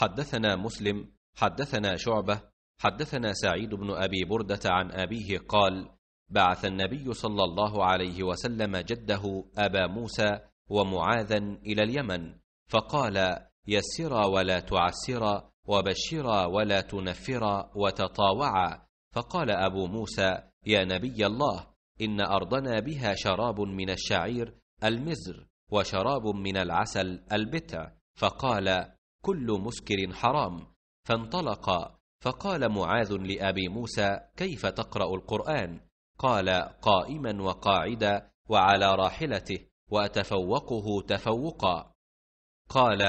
حدثنا مسلم حدثنا شعبه حدثنا سعيد بن ابي برده عن ابيه قال بعث النبي صلى الله عليه وسلم جده ابا موسى ومعاذا الى اليمن فقال يسرا ولا تعسرا وبشرا ولا تنفرا وتطاوعا فقال ابو موسى يا نبي الله ان ارضنا بها شراب من الشعير المزر وشراب من العسل البتع فقال كل مسكر حرام فانطلق فقال معاذ لابي موسى كيف تقرا القران قال قائما وقاعدا وعلى راحلته واتفوقه تفوقا قال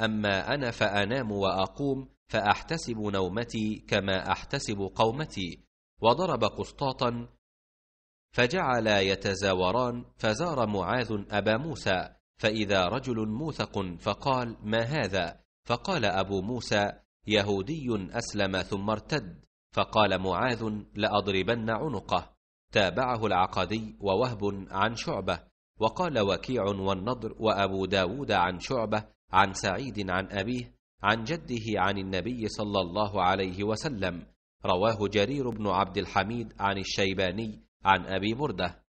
اما انا فانام واقوم فاحتسب نومتي كما احتسب قومتي وضرب قسطاطا فجعلا يتزاوران فزار معاذ ابا موسى فاذا رجل موثق فقال ما هذا فقال ابو موسى يهودي اسلم ثم ارتد فقال معاذ لاضربن عنقه تابعه العقدي ووهب عن شعبه وقال وكيع والنضر وابو داود عن شعبه عن سعيد عن ابيه عن جده عن النبي صلى الله عليه وسلم رواه جرير بن عبد الحميد عن الشيباني عن ابي برده